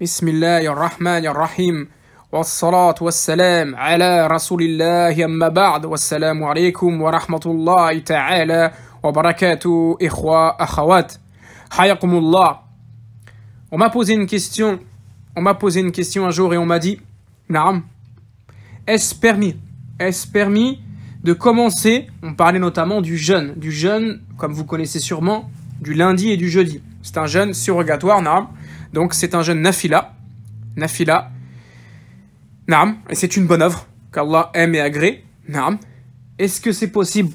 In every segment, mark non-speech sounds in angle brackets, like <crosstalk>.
بسم الله الرحمن الرحيم والصلاة والسلام على رسول الله أما بعد والسلام عليكم ورحمة الله تعالى وبركاته إخوة أخوات حياكم On m'a posé une question on m'a posé une question un jour et on m'a dit Naam, est-ce permis Est-ce permis de commencer On parlait notamment du jeûne. Du jeûne, comme vous connaissez sûrement, du lundi et du jeudi. C'est un jeûne surrogatoire, Naam. Donc c'est un jeune nafila, nafila, naam, et c'est une bonne œuvre qu'Allah aime et agrée, naam. Est-ce que c'est possible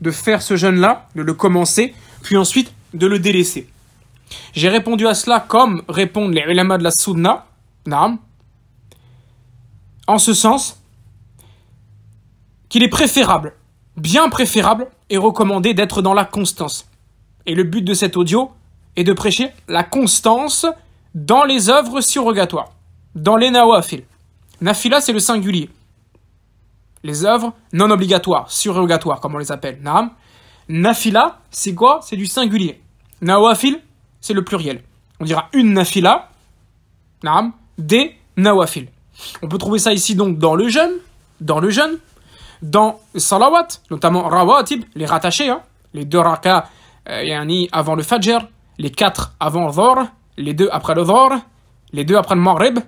de faire ce jeûne-là, de le commencer, puis ensuite de le délaisser J'ai répondu à cela comme répondent les ulama de la sunna, naam, en ce sens qu'il est préférable, bien préférable et recommandé d'être dans la constance. Et le but de cet audio est de prêcher la constance dans les œuvres surrogatoires, dans les nawafil. Nafila, c'est le singulier. Les œuvres non obligatoires, surrogatoires, comme on les appelle. Nafila, c'est quoi C'est du singulier. Nawafil, c'est le pluriel. On dira une nafila, naam, des nawafil. On peut trouver ça ici donc dans le jeûne, dans le jeûne, dans salawat, notamment rawatib, les rattachés, hein. les deux rakas un euh, yani avant le fajr, les quatre avant dhor, les deux après le les deux après le Maghrib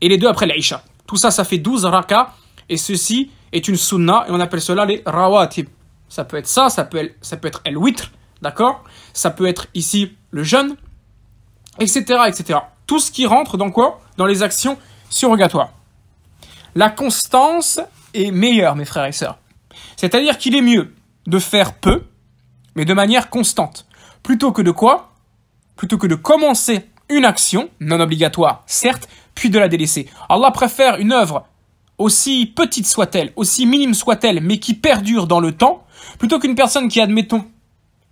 et les deux après l'Isha. Tout ça, ça fait 12 rakas et ceci est une sunna et on appelle cela les rawatib. Ça peut être ça, ça peut être, ça peut être el witr, d'accord Ça peut être ici le jeûne, etc., etc. Tout ce qui rentre dans quoi Dans les actions surrogatoires. La constance est meilleure, mes frères et sœurs. C'est-à-dire qu'il est mieux de faire peu, mais de manière constante, plutôt que de quoi Plutôt que de commencer une action, non obligatoire, certes, puis de la délaisser. Allah préfère une œuvre aussi petite soit-elle, aussi minime soit-elle, mais qui perdure dans le temps, plutôt qu'une personne qui, admettons,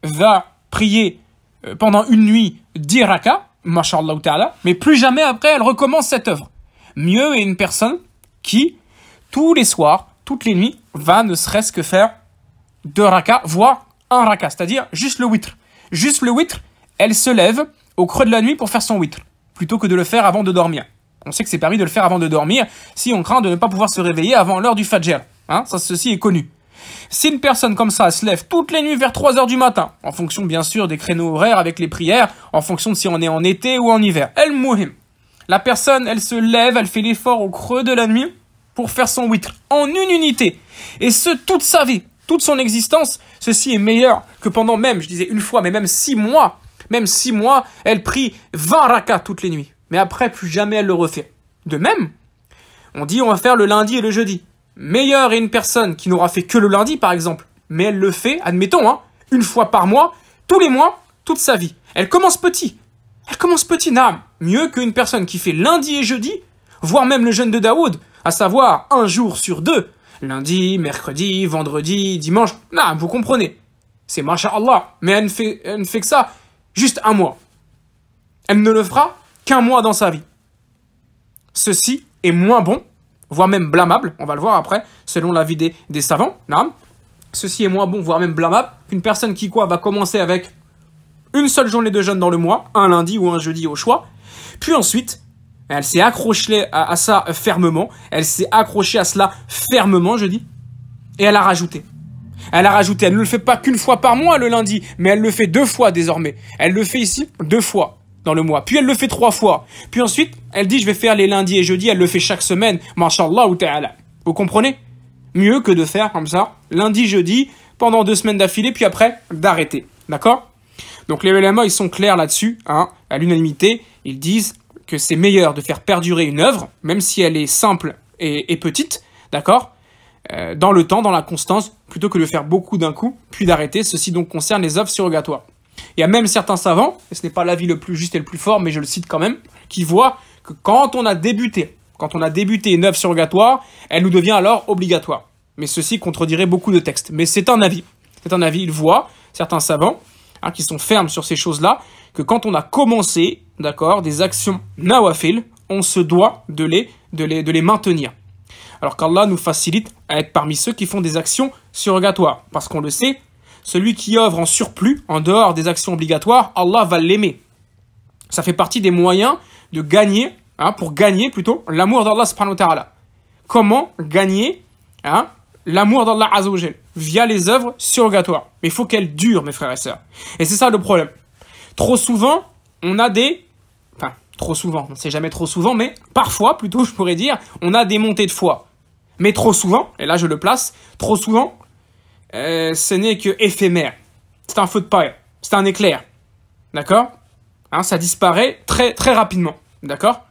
va prier euh, pendant une nuit 10 rakas, ta'ala, mais plus jamais après elle recommence cette œuvre. Mieux est une personne qui, tous les soirs, toutes les nuits, va ne serait-ce que faire deux raka voire un raka, c'est-à-dire juste le huître. Juste le huître, elle se lève, au creux de la nuit pour faire son witr, plutôt que de le faire avant de dormir. On sait que c'est permis de le faire avant de dormir si on craint de ne pas pouvoir se réveiller avant l'heure du fajr. Hein, ça, ceci est connu. Si une personne comme ça se lève toutes les nuits vers 3 heures du matin, en fonction bien sûr des créneaux horaires avec les prières, en fonction de si on est en été ou en hiver, elle mouhim. La personne, elle se lève, elle fait l'effort au creux de la nuit pour faire son witr en une unité. Et ce, toute sa vie, toute son existence. Ceci est meilleur que pendant même, je disais une fois, mais même six mois même six mois, elle prie 20 rakas toutes les nuits. Mais après, plus jamais elle le refait. De même, on dit on va faire le lundi et le jeudi. Meilleure est une personne qui n'aura fait que le lundi, par exemple. Mais elle le fait, admettons, hein, une fois par mois, tous les mois, toute sa vie. Elle commence petit. Elle commence petit, nam. Mieux qu'une personne qui fait lundi et jeudi, voire même le jeûne de Daoud, à savoir un jour sur deux. Lundi, mercredi, vendredi, dimanche. Nam, vous comprenez. C'est masha'Allah. Mais elle fait, elle ne fait que ça juste un mois. Elle ne le fera qu'un mois dans sa vie. Ceci est moins bon, voire même blâmable, on va le voir après, selon l'avis des, des savants. Ceci est moins bon, voire même blâmable, qu'une personne qui quoi va commencer avec une seule journée de jeûne dans le mois, un lundi ou un jeudi au choix, puis ensuite elle s'est accrochée à, ça fermement. Elle s'est accrochée à cela fermement, je dis. Et elle a rajouté. Elle a rajouté, elle ne le fait pas qu'une fois par mois le lundi, mais elle le fait deux fois désormais. Elle le fait ici deux fois dans le mois. Puis elle le fait trois fois. Puis ensuite, elle dit je vais faire les lundis et jeudis, elle le fait chaque semaine. Mashallah ou ta'ala. Vous comprenez Mieux que de faire comme ça, lundi, jeudi, pendant deux semaines d'affilée, puis après, d'arrêter. D'accord Donc les ulama, ils sont clairs là-dessus, hein. à l'unanimité. Ils disent que c'est meilleur de faire perdurer une œuvre, même si elle est simple et petite, d'accord euh, dans le temps, dans la constance, plutôt que de faire beaucoup d'un coup, puis d'arrêter. Ceci donc concerne les offres surrogatoires. Il y a même certains savants, et ce n'est pas l'avis le plus juste et le plus fort, mais je le cite quand même, qui voient que quand on a débuté, quand on a débuté une œuvre surrogatoire, elle nous devient alors obligatoire. Mais ceci contredirait beaucoup de textes. Mais c'est un avis. C'est un avis, ils voient, certains savants, hein, qui sont fermes sur ces choses-là, que quand on a commencé, d'accord, des actions nawafil, on se doit de les maintenir. Alors qu'Allah nous facilite à être parmi ceux qui font des actions surrogatoires. Parce qu'on le sait, celui qui œuvre en surplus, en dehors des actions obligatoires, Allah va l'aimer. Ça fait partie des moyens de gagner, hein, pour gagner plutôt, l'amour d'Allah subhanahu wa Comment gagner hein, l'amour d'Allah azawajal via les œuvres surrogatoires. Mais il faut qu'elles durent, mes frères et sœurs. Et c'est ça le problème. Trop souvent, on a des... Enfin, trop souvent, on ne sait jamais trop souvent, mais parfois, plutôt, <laughs> je pourrais dire, on a des montées de foi. Mais trop souvent, et là je le place, trop souvent, euh, ce n'est que éphémère. C'est un feu de paille, c'est un éclair. D'accord hein, Ça disparaît très très rapidement. D'accord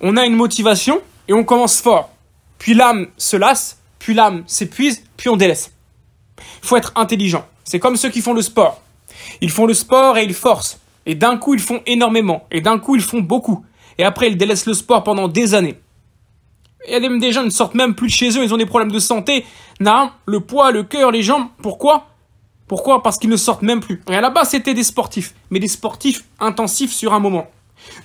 On a une motivation et on commence fort. Puis l'âme se lasse, puis l'âme s'épuise, puis on délaisse. Il faut être intelligent. C'est comme ceux qui font le sport. Ils font le sport et ils forcent. Et d'un coup, ils font énormément. Et d'un coup, ils font beaucoup. Et après, ils délaissent le sport pendant des années. Il y même gens ne sortent même plus de chez eux, ils ont des problèmes de santé. Non, le poids, le cœur, les jambes. Pourquoi Pourquoi Parce qu'ils ne sortent même plus. Et à la base, c'était des sportifs, mais des sportifs intensifs sur un moment.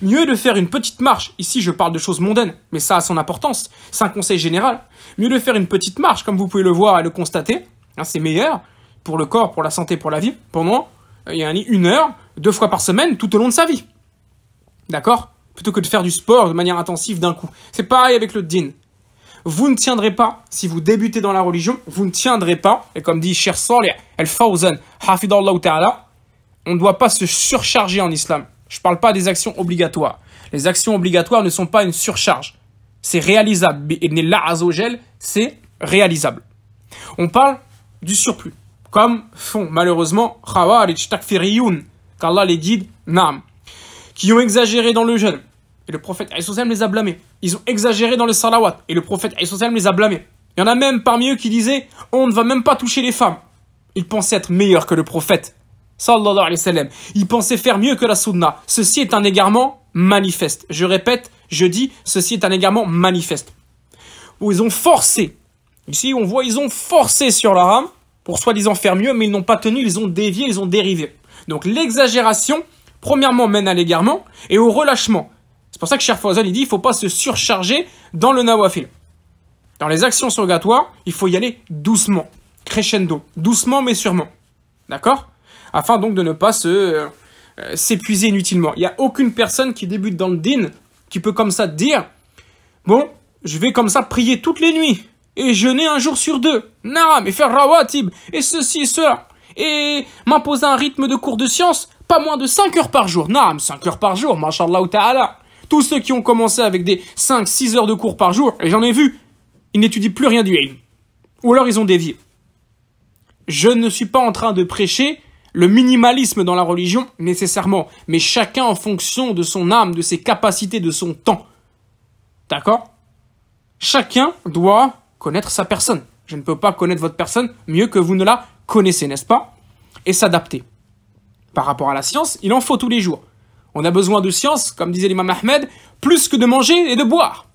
Mieux de faire une petite marche, ici je parle de choses mondaines, mais ça a son importance, c'est un conseil général. Mieux de faire une petite marche, comme vous pouvez le voir et le constater, hein, c'est meilleur pour le corps, pour la santé, pour la vie, pendant euh, une heure, deux fois par semaine, tout au long de sa vie. D'accord plutôt que de faire du sport de manière intensive d'un coup. C'est pareil avec le din. Vous ne tiendrez pas, si vous débutez dans la religion, vous ne tiendrez pas, et comme dit Cher Saleh el fawzan on ne doit pas se surcharger en islam. Je ne parle pas des actions obligatoires. Les actions obligatoires ne sont pas une surcharge. C'est réalisable. C'est réalisable. On parle du surplus, comme font malheureusement Khawarij Takfiriyun, qu'Allah les guide, Naam qui ont exagéré dans le jeûne. Et le prophète les a blâmés. Ils ont exagéré dans le salawat. Et le prophète les a blâmés. Il y en a même parmi eux qui disaient On ne va même pas toucher les femmes. Ils pensaient être meilleurs que le prophète. Sallallahu alayhi wa sallam. Ils pensaient faire mieux que la soudna. Ceci est un égarement manifeste. Je répète, je dis Ceci est un égarement manifeste. Où ils ont forcé. Ici, on voit, ils ont forcé sur la rame pour soi-disant faire mieux, mais ils n'ont pas tenu, ils ont dévié, ils ont dérivé. Donc l'exagération premièrement, mène à l'égarement et au relâchement. C'est pour ça que cher il dit, il faut pas se surcharger dans le nawafil. Dans les actions surgatoires, il faut y aller doucement, crescendo, doucement mais sûrement. D'accord Afin donc de ne pas se euh, euh, s'épuiser inutilement. Il n'y a aucune personne qui débute dans le din qui peut comme ça dire Bon, je vais comme ça prier toutes les nuits et jeûner un jour sur deux. Non, mais faire rawatib et ceci et cela et m'imposer un rythme de cours de science pas moins de 5 heures par jour. Non, 5 heures par jour, mashallah ta'ala. Tous ceux qui ont commencé avec des 5-6 heures de cours par jour, et j'en ai vu, ils n'étudient plus rien du ilm. Ou alors ils ont dévié. Je ne suis pas en train de prêcher le minimalisme dans la religion, nécessairement, mais chacun en fonction de son âme, de ses capacités, de son temps. D'accord Chacun doit connaître sa personne. Je ne peux pas connaître votre personne mieux que vous ne la connaissez, n'est-ce pas Et s'adapter par rapport à la science, il en faut tous les jours. On a besoin de science, comme disait l'imam Ahmed, plus que de manger et de boire.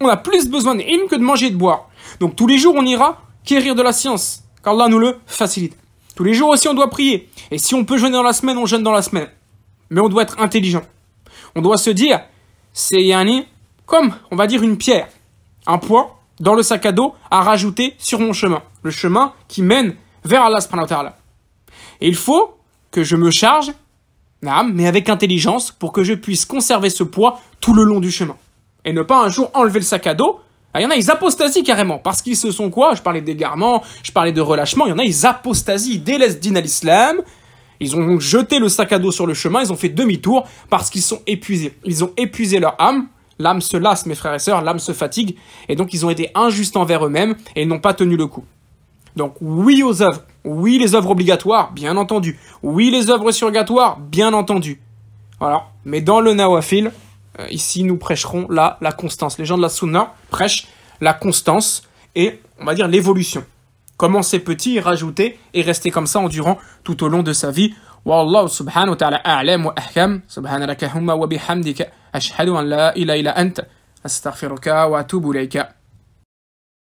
On a plus besoin d'ilm que de manger et de boire. Donc tous les jours, on ira quérir de la science, qu'Allah nous le facilite. Tous les jours aussi, on doit prier. Et si on peut jeûner dans la semaine, on jeûne dans la semaine. Mais on doit être intelligent. On doit se dire, c'est yani, comme, on va dire, une pierre, un poids dans le sac à dos à rajouter sur mon chemin. Le chemin qui mène vers Allah Et il faut je me charge, mais avec intelligence, pour que je puisse conserver ce poids tout le long du chemin. Et ne pas un jour enlever le sac à dos. Il ah, y en a, ils apostasient carrément, parce qu'ils se sont quoi Je parlais d'égarement, je parlais de relâchement, il y en a, ils apostasient, ils délaissent din l'islam, ils ont jeté le sac à dos sur le chemin, ils ont fait demi-tour, parce qu'ils sont épuisés. Ils ont épuisé leur âme, l'âme se lasse, mes frères et sœurs, l'âme se fatigue, et donc ils ont été injustes envers eux-mêmes, et n'ont pas tenu le coup. Donc oui aux œuvres, oui, les œuvres obligatoires, bien entendu. Oui, les œuvres surgatoires, bien entendu. Voilà. Mais dans le Nawafil, euh, ici, nous prêcherons la constance. Les gens de la Sunna prêchent la constance et, on va dire, l'évolution. Commencer petit, rajouter et rester comme ça en durant tout au long de sa vie. Wa Subhanahu Subhanaka humma wa bihamdika ash'hadu an la ila anta astaghfiruka wa atubu